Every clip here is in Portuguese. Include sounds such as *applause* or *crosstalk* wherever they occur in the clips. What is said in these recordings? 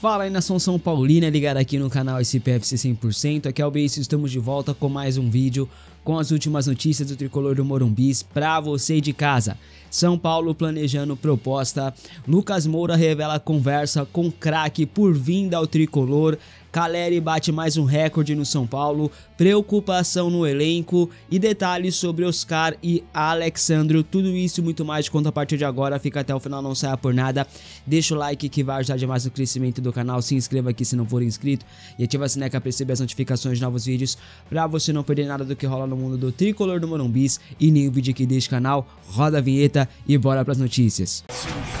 Fala aí nação São Paulina, ligada aqui no canal SPFC 100%, aqui é o Beisso, estamos de volta com mais um vídeo com as últimas notícias do Tricolor do Morumbis para você de casa. São Paulo planejando proposta, Lucas Moura revela conversa com craque por vinda ao Tricolor, Caleri bate mais um recorde no São Paulo, preocupação no elenco e detalhes sobre Oscar e Alexandro. Tudo isso e muito mais conta a partir de agora. Fica até o final, não saia por nada. Deixa o like que vai ajudar demais no crescimento do canal. Se inscreva aqui se não for inscrito e ativa a sineca para receber as notificações de novos vídeos para você não perder nada do que rola no mundo do tricolor do Morumbis e nenhum vídeo aqui deste canal. Roda a vinheta e bora para as notícias. Música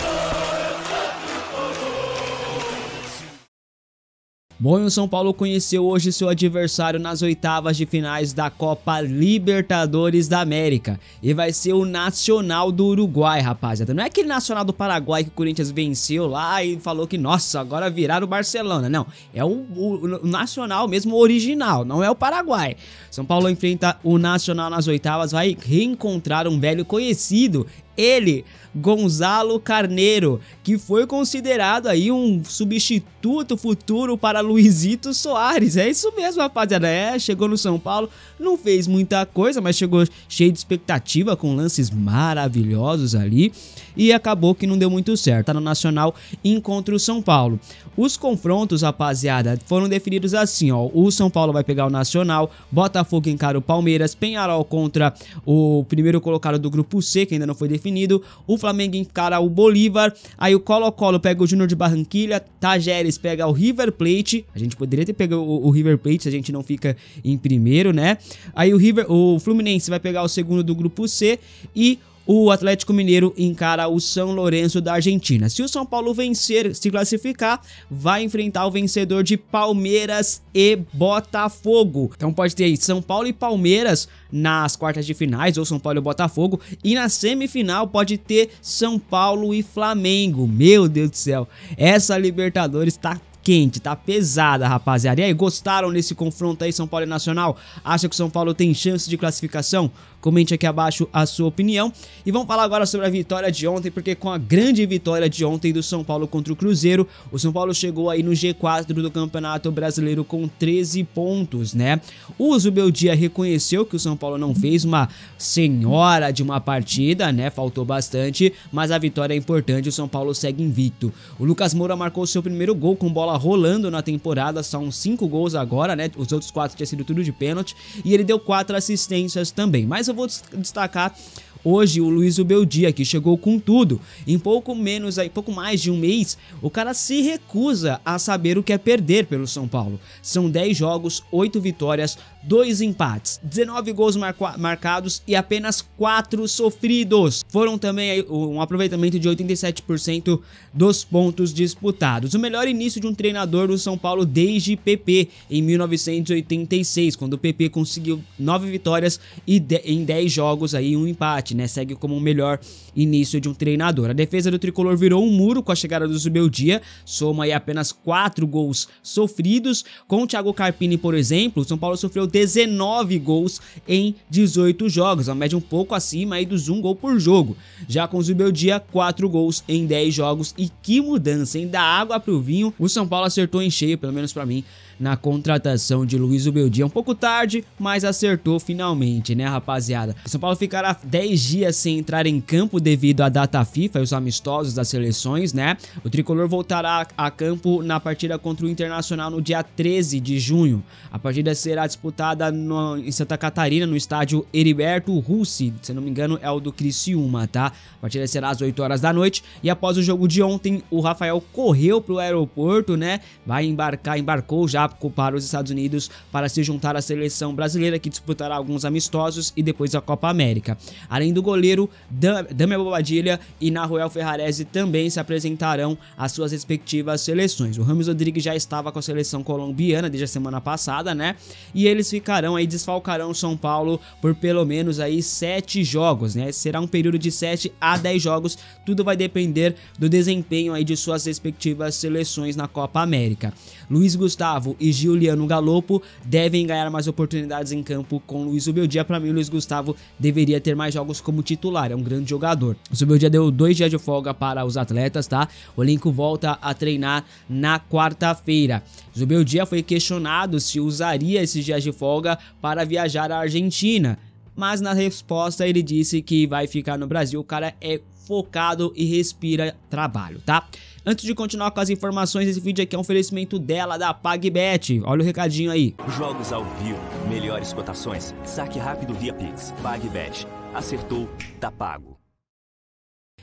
Bom, o São Paulo conheceu hoje seu adversário nas oitavas de finais da Copa Libertadores da América e vai ser o Nacional do Uruguai, rapaziada. Não é aquele Nacional do Paraguai que o Corinthians venceu lá e falou que, nossa, agora viraram o Barcelona. Não, é o, o, o Nacional mesmo original, não é o Paraguai. São Paulo enfrenta o Nacional nas oitavas, vai reencontrar um velho conhecido ele, Gonzalo Carneiro, que foi considerado aí um substituto futuro para Luizito Soares. É isso mesmo, rapaziada. É, chegou no São Paulo, não fez muita coisa, mas chegou cheio de expectativa com lances maravilhosos ali e acabou que não deu muito certo. Tá no Nacional em contra o São Paulo. Os confrontos, rapaziada, foram definidos assim, ó. O São Paulo vai pegar o Nacional, Botafogo encara o Palmeiras, Penharol contra o primeiro colocado do grupo C, que ainda não foi definido. O Flamengo encara o Bolívar, aí o Colo-Colo pega o Júnior de Barranquilha, Tajeres pega o River Plate. A gente poderia ter pegado o, o River Plate se a gente não fica em primeiro, né? Aí o River, o Fluminense vai pegar o segundo do grupo C e o Atlético Mineiro encara o São Lourenço da Argentina. Se o São Paulo vencer, se classificar, vai enfrentar o vencedor de Palmeiras e Botafogo. Então pode ter aí São Paulo e Palmeiras nas quartas de finais, ou São Paulo e Botafogo, e na semifinal pode ter São Paulo e Flamengo. Meu Deus do céu, essa Libertadores tá quente, tá pesada, rapaziada. E aí, gostaram desse confronto aí, São Paulo e Nacional? Acha que o São Paulo tem chance de classificação? Comente aqui abaixo a sua opinião. E vamos falar agora sobre a vitória de ontem, porque com a grande vitória de ontem do São Paulo contra o Cruzeiro, o São Paulo chegou aí no G4 do Campeonato Brasileiro com 13 pontos, né? O Zubel reconheceu que o São Paulo não fez uma senhora de uma partida, né? Faltou bastante, mas a vitória é importante, o São Paulo segue invicto. O Lucas Moura marcou seu primeiro gol com bola rolando na temporada, são 5 gols agora, né? Os outros 4 tinham sido tudo de pênalti, e ele deu 4 assistências também. Mas eu vou destacar Hoje, o Luiz Ubeldia, que chegou com tudo, em pouco menos, aí, pouco mais de um mês, o cara se recusa a saber o que é perder pelo São Paulo. São 10 jogos, 8 vitórias, 2 empates, 19 gols marca marcados e apenas 4 sofridos. Foram também aí, um aproveitamento de 87% dos pontos disputados. O melhor início de um treinador do São Paulo desde PP em 1986, quando o PP conseguiu 9 vitórias e em 10 jogos aí um empate empate, né? Segue como o melhor início de um treinador. A defesa do tricolor virou um muro com a chegada do Zubeldia, soma aí apenas 4 gols sofridos. Com o Thiago Carpini, por exemplo, o São Paulo sofreu 19 gols em 18 jogos, uma média um pouco acima aí dos 1 gol por jogo. Já com o Zubeldia, 4 gols em 10 jogos e que mudança, hein? Da água pro vinho, o São Paulo acertou em cheio, pelo menos para mim, na contratação de Luiz Ubeldia. É um pouco tarde, mas acertou finalmente, né, rapaziada? O São Paulo ficará 10 dias sem entrar em campo devido à data FIFA e os amistosos das seleções, né? O tricolor voltará a campo na partida contra o Internacional no dia 13 de junho. A partida será disputada no, em Santa Catarina, no estádio Heriberto Russi, se não me engano é o do Criciúma, tá? A partida será às 8 horas da noite e após o jogo de ontem, o Rafael correu pro aeroporto, né? Vai embarcar, embarcou já Paco para os Estados Unidos para se juntar à seleção brasileira que disputará alguns amistosos e depois a Copa América. Além do goleiro, Damian Bobadilha e Naruel Ferrarese também se apresentarão às suas respectivas seleções. O Ramos Rodrigues já estava com a seleção colombiana desde a semana passada, né? E eles ficarão aí, desfalcarão São Paulo por pelo menos aí 7 jogos, né? Será um período de 7 a 10 jogos, tudo vai depender do desempenho aí de suas respectivas seleções na Copa América. Luiz Gustavo e Juliano Galopo devem ganhar mais oportunidades em campo com Luiz Ubeldia. Para mim, Luiz Gustavo deveria ter mais jogos como titular, é um grande jogador. O Ubeldia deu dois dias de folga para os atletas, tá? O elenco volta a treinar na quarta-feira. Zubeldia foi questionado se usaria esses dias de folga para viajar à Argentina mas na resposta ele disse que vai ficar no Brasil. O cara é focado e respira trabalho, tá? Antes de continuar com as informações, esse vídeo aqui é um oferecimento dela, da PagBet. Olha o recadinho aí. Jogos ao vivo, melhores cotações, saque rápido via Pix. PagBet. Acertou, tá pago.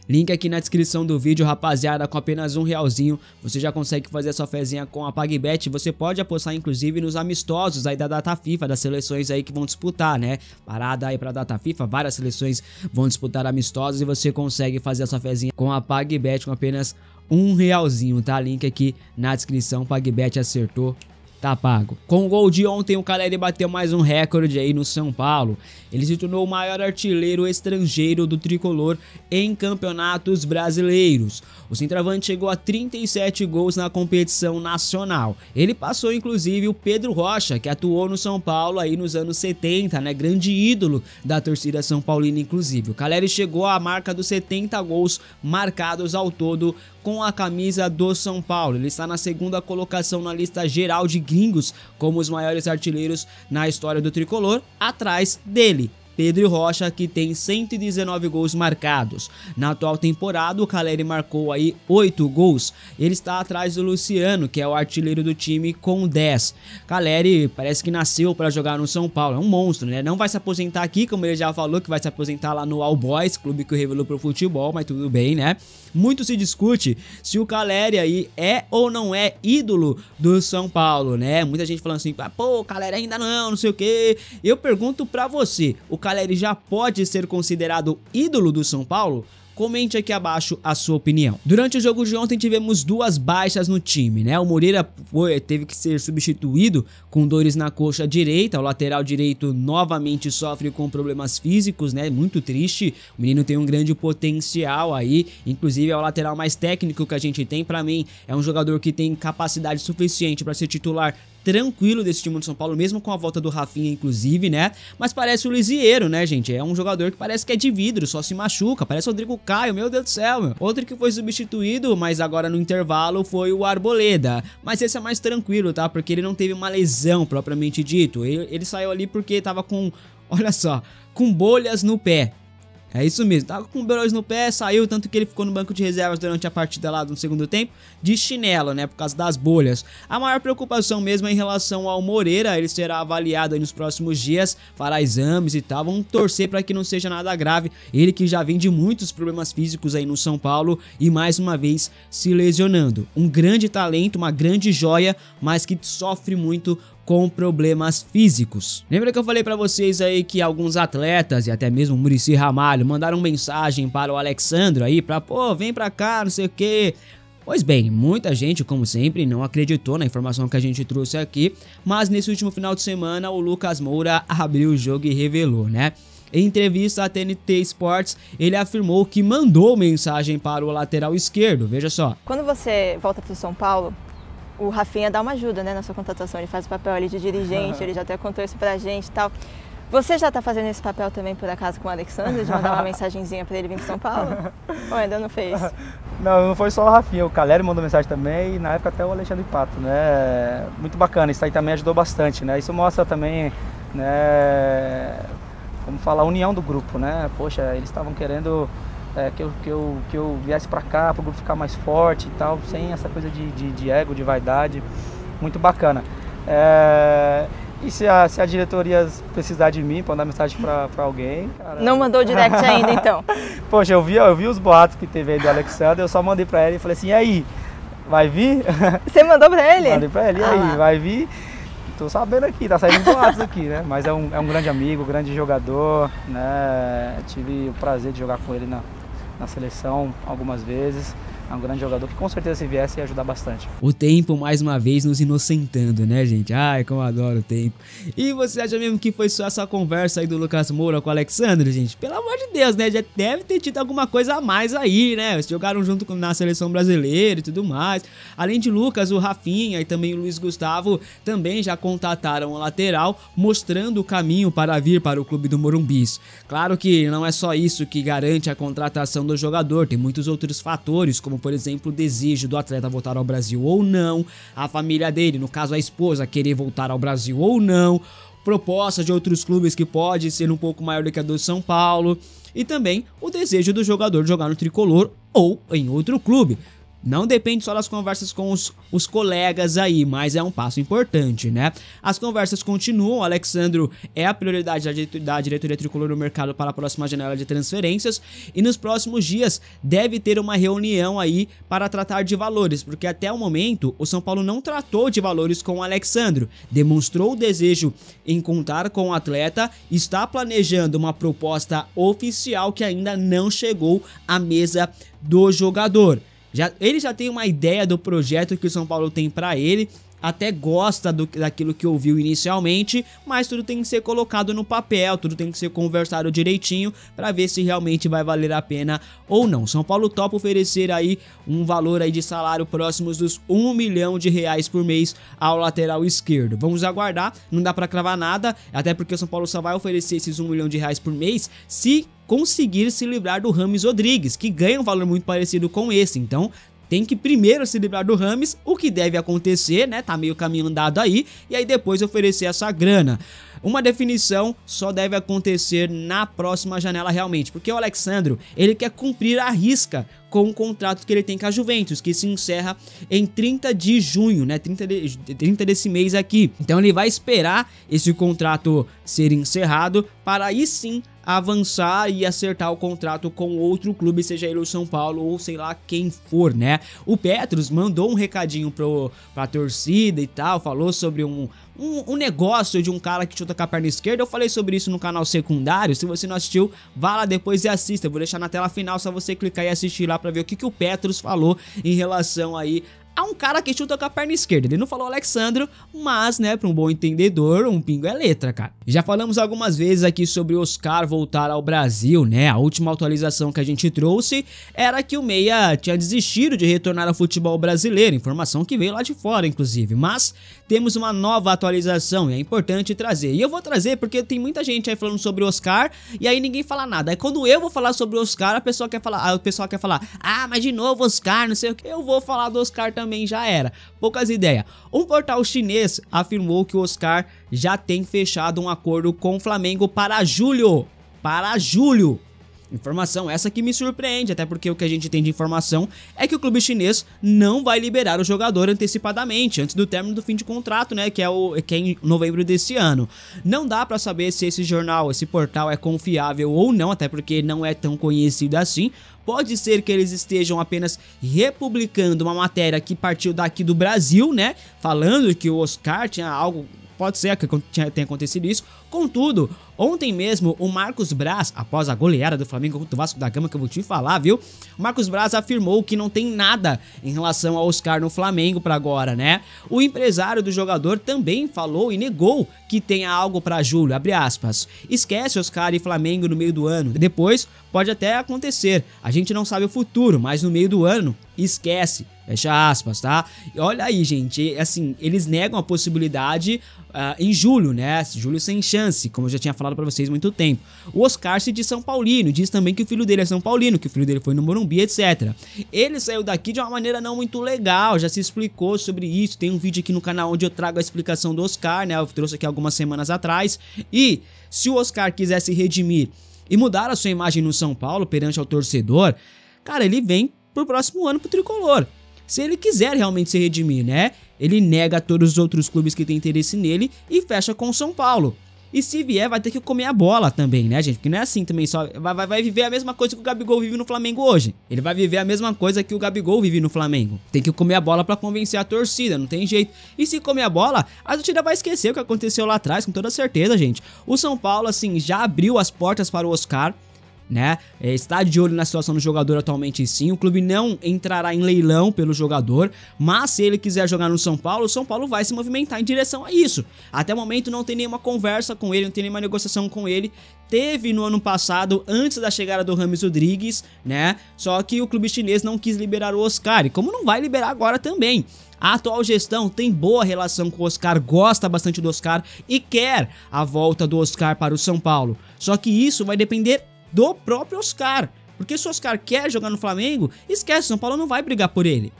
Link aqui na descrição do vídeo, rapaziada, com apenas um realzinho, você já consegue fazer a sua fezinha com a PagBet, você pode apostar inclusive nos amistosos aí da data FIFA, das seleções aí que vão disputar, né? Parada aí pra data FIFA, várias seleções vão disputar amistosos e você consegue fazer a sua fezinha com a PagBet com apenas um realzinho, tá? Link aqui na descrição, PagBet acertou Tá pago. Com o gol de ontem, o Caleri bateu mais um recorde aí no São Paulo. Ele se tornou o maior artilheiro estrangeiro do tricolor em campeonatos brasileiros. O centroavante chegou a 37 gols na competição nacional. Ele passou inclusive o Pedro Rocha, que atuou no São Paulo aí nos anos 70, né? Grande ídolo da torcida são paulina inclusive. O Caleri chegou à marca dos 70 gols marcados ao todo com a camisa do São Paulo. Ele está na segunda colocação na lista geral de gringos como os maiores artilheiros na história do tricolor atrás dele. Pedro Rocha, que tem 119 gols marcados. Na atual temporada, o Caleri marcou aí 8 gols. Ele está atrás do Luciano, que é o artilheiro do time, com 10. Caleri parece que nasceu para jogar no São Paulo, é um monstro, né? Não vai se aposentar aqui, como ele já falou, que vai se aposentar lá no All Boys, clube que o revelou para o futebol, mas tudo bem, né? Muito se discute se o Caleri aí é ou não é ídolo do São Paulo, né? Muita gente falando assim, ah, pô, Caleri ainda não, não sei o que. Eu pergunto para você, o Caleri já pode ser considerado ídolo do São Paulo? Comente aqui abaixo a sua opinião. Durante o jogo de ontem tivemos duas baixas no time, né? O Moreira foi, teve que ser substituído com dores na coxa direita, o lateral direito novamente sofre com problemas físicos, né? Muito triste. O menino tem um grande potencial aí, inclusive é o lateral mais técnico que a gente tem. Para mim, é um jogador que tem capacidade suficiente para ser titular tranquilo desse time do São Paulo, mesmo com a volta do Rafinha, inclusive, né? Mas parece o Lisieiro, né, gente? É um jogador que parece que é de vidro, só se machuca. Parece o Rodrigo Caio, meu Deus do céu, meu. Outro que foi substituído, mas agora no intervalo, foi o Arboleda. Mas esse é mais tranquilo, tá? Porque ele não teve uma lesão propriamente dito. Ele, ele saiu ali porque tava com. *laughs* Olha só, com bolhas no pé. É isso mesmo, tava com o Beróis no pé, saiu, tanto que ele ficou no banco de reservas durante a partida lá no segundo tempo, de chinelo, né, por causa das bolhas. A maior preocupação mesmo é em relação ao Moreira, ele será avaliado nos próximos dias, fará exames e tal, vamos torcer para que não seja nada grave, ele que já vem de muitos problemas físicos aí no São Paulo e mais uma vez se lesionando. Um grande talento, uma grande joia, mas que sofre muito com problemas físicos. Lembra que eu falei para vocês aí que alguns atletas e até mesmo Murici Ramalho mandaram mensagem para o Alexandro aí para pô, vem para cá, não sei o que. Pois bem, muita gente, como sempre, não acreditou na informação que a gente trouxe aqui, mas nesse último final de semana o Lucas Moura *laughs* abriu o jogo e revelou, né? Em entrevista à TNT Sports, ele afirmou que mandou mensagem para o lateral esquerdo. Veja só. Quando você volta para o São Paulo, o Rafinha dá uma ajuda né, na sua contratação, ele faz o papel ali de dirigente, *laughs* ele já até contou isso pra gente e tal. Você já está fazendo esse papel também, por acaso, com o Alexandre, de mandar uma *laughs* mensagenzinha para ele vir para São Paulo? Ou ainda não fez? *laughs* Não, não foi só o Rafinha, o Caleri mandou mensagem também e na época até o Alexandre Pato, né? Muito bacana, isso aí também ajudou bastante, né? Isso mostra também, né? Como falar, a união do grupo, né? Poxa, eles estavam querendo é, que, eu, que, eu, que eu viesse para cá, para o grupo ficar mais forte e tal, sem essa coisa de, de, de ego, de vaidade. Muito bacana. É, e se a, se a diretoria precisar de mim, mandar mensagem para alguém. Cara... Não mandou direct ainda então? *laughs* Poxa, eu vi, eu vi os boatos que teve aí do Alexandre, eu só mandei para ele e falei assim: e aí? Vai vir? *laughs* Você mandou para ele? Mandei para ele, e ah aí? Ah, vai vir? Tô sabendo aqui, tá saindo boatos aqui, né? Mas é um, é um grande amigo, grande jogador, né? Tive o prazer de jogar com ele na, na seleção algumas vezes é um grande jogador que com certeza se viesse ia ajudar bastante. O tempo, mais uma vez, nos inocentando, né, gente? Ai, como adoro o tempo. E você acha mesmo que foi só essa conversa aí do Lucas Moura com o Alexandre, gente? Pelo amor de Deus, né? Já deve ter tido alguma coisa a mais aí, né? Eles jogaram junto na seleção brasileira e tudo mais. Além de Lucas, o Rafinha e também o Luiz Gustavo também já contataram o lateral, mostrando o caminho para vir para o clube do Morumbis. Claro que não é só isso que garante a contratação do jogador, tem muitos outros fatores, como como, por exemplo, o desejo do atleta voltar ao Brasil ou não, a família dele, no caso a esposa, querer voltar ao Brasil ou não, propostas de outros clubes que pode ser um pouco maior do que a do São Paulo, e também o desejo do jogador jogar no tricolor ou em outro clube. Não depende só das conversas com os, os colegas aí, mas é um passo importante, né? As conversas continuam, Alexandro é a prioridade da diretoria, da diretoria tricolor no mercado para a próxima janela de transferências e nos próximos dias deve ter uma reunião aí para tratar de valores, porque até o momento o São Paulo não tratou de valores com o Alexandro, demonstrou o desejo em contar com o atleta, está planejando uma proposta oficial que ainda não chegou à mesa do jogador. Já, ele já tem uma ideia do projeto que o São Paulo tem para ele, até gosta do, daquilo que ouviu inicialmente, mas tudo tem que ser colocado no papel, tudo tem que ser conversado direitinho para ver se realmente vai valer a pena ou não. São Paulo topa oferecer aí um valor aí de salário próximos dos 1 milhão de reais por mês ao lateral esquerdo. Vamos aguardar, não dá para cravar nada, até porque o São Paulo só vai oferecer esses 1 milhão de reais por mês se conseguir se livrar do Rames Rodrigues, que ganha um valor muito parecido com esse, então tem que primeiro se livrar do Rames, o que deve acontecer, né? Tá meio caminho andado aí, e aí depois oferecer essa grana. Uma definição só deve acontecer na próxima janela realmente, porque o Alexandro, ele quer cumprir a risca com o contrato que ele tem com a Juventus, que se encerra em 30 de junho, né? 30, de, 30 desse mês aqui. Então ele vai esperar esse contrato ser encerrado para aí sim avançar e acertar o contrato com outro clube, seja ele o São Paulo ou sei lá quem for, né? O Petros mandou um recadinho pro, pra torcida e tal, falou sobre um, um, um, negócio de um cara que chuta com a perna esquerda. Eu falei sobre isso no canal secundário. Se você não assistiu, vá lá depois e assista. Eu vou deixar na tela final, só você clicar e assistir lá para ver o que, que o Petros falou em relação aí há um cara que chuta com a perna esquerda. Ele não falou Alexandro, mas, né, para um bom entendedor, um pingo é letra, cara. Já falamos algumas vezes aqui sobre o Oscar voltar ao Brasil, né? A última atualização que a gente trouxe era que o Meia tinha desistido de retornar ao futebol brasileiro, informação que veio lá de fora, inclusive. Mas temos uma nova atualização e é importante trazer. E eu vou trazer porque tem muita gente aí falando sobre o Oscar e aí ninguém fala nada. Aí quando eu vou falar sobre o Oscar, a pessoa quer falar, a pessoa quer falar: "Ah, mas de novo Oscar, não sei o que". Eu vou falar do Oscar também também já era. Poucas ideias. Um portal chinês afirmou que o Oscar já tem fechado um acordo com o Flamengo para julho. Para julho. Informação essa que me surpreende, até porque o que a gente tem de informação é que o clube chinês não vai liberar o jogador antecipadamente, antes do término do fim de contrato, né, que é, o, que é em novembro desse ano. Não dá para saber se esse jornal, esse portal é confiável ou não, até porque não é tão conhecido assim, pode ser que eles estejam apenas republicando uma matéria que partiu daqui do Brasil, né? Falando que o Oscar tinha algo. Pode ser que tenha acontecido isso. Contudo, Ontem mesmo, o Marcos Braz, após a goleada do Flamengo contra o Vasco da Gama, que eu vou te falar, viu? O Marcos Braz afirmou que não tem nada em relação ao Oscar no Flamengo para agora, né? O empresário do jogador também falou e negou que tenha algo para julho, abre aspas. Esquece Oscar e Flamengo no meio do ano. Depois pode até acontecer. A gente não sabe o futuro, mas no meio do ano esquece. Fecha aspas, tá? E olha aí, gente, assim, eles negam a possibilidade uh, em julho, né? Julho sem chance, como eu já tinha falado falo para vocês muito tempo. O Oscar se diz São Paulino, diz também que o filho dele é São Paulino, que o filho dele foi no Morumbi, etc. Ele saiu daqui de uma maneira não muito legal, já se explicou sobre isso, tem um vídeo aqui no canal onde eu trago a explicação do Oscar, né? Eu trouxe aqui algumas semanas atrás. E se o Oscar quisesse redimir e mudar a sua imagem no São Paulo perante ao torcedor, cara, ele vem pro próximo ano pro tricolor. Se ele quiser realmente se redimir, né? Ele nega todos os outros clubes que têm interesse nele e fecha com o São Paulo. E se vier, vai ter que comer a bola também, né, gente? Porque não é assim também, só vai, vai, vai, viver a mesma coisa que o Gabigol vive no Flamengo hoje. Ele vai viver a mesma coisa que o Gabigol vive no Flamengo. Tem que comer a bola para convencer a torcida, não tem jeito. E se comer a bola, a torcida vai esquecer o que aconteceu lá atrás, com toda certeza, gente. O São Paulo, assim, já abriu as portas para o Oscar né? É, está de olho na situação do jogador atualmente sim. O clube não entrará em leilão pelo jogador, mas se ele quiser jogar no São Paulo, o São Paulo vai se movimentar em direção a isso. Até o momento não tem nenhuma conversa com ele, não tem nenhuma negociação com ele. Teve no ano passado, antes da chegada do Rames Rodrigues, né? Só que o clube chinês não quis liberar o Oscar, e como não vai liberar agora também. A atual gestão tem boa relação com o Oscar, gosta bastante do Oscar e quer a volta do Oscar para o São Paulo. Só que isso vai depender do próprio Oscar. Porque se o Oscar quer jogar no Flamengo, esquece, o São Paulo não vai brigar por ele.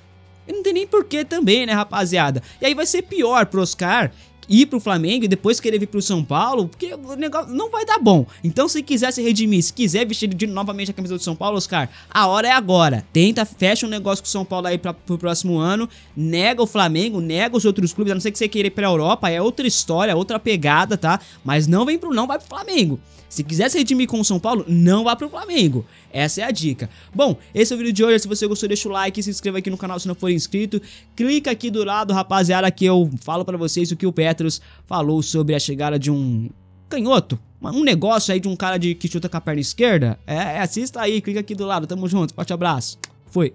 E não tem nem porquê também, né, rapaziada? E aí vai ser pior pro Oscar ir pro Flamengo e depois querer vir pro São Paulo, porque o negócio não vai dar bom. Então, se quiser se redimir, se quiser vestir de, novamente a camisa do São Paulo, Oscar, a hora é agora. Tenta, fecha um negócio com o São Paulo aí pra, pro próximo ano, nega o Flamengo, nega os outros clubes, a não ser que você queira ir pra Europa, é outra história, é outra pegada, tá? Mas não vem pro não, vai pro Flamengo. Se quiser se redimir com o São Paulo, não vá pro Flamengo. Essa é a dica. Bom, esse é o vídeo de hoje. Se você gostou, deixa o like, se inscreva aqui no canal se não for inscrito. Clica aqui do lado, rapaziada, que eu falo para vocês o que o Petros falou sobre a chegada de um canhoto. Um negócio aí de um cara de, que chuta com a perna esquerda. É, é assista aí, clica aqui do lado. Tamo junto, forte abraço. Fui.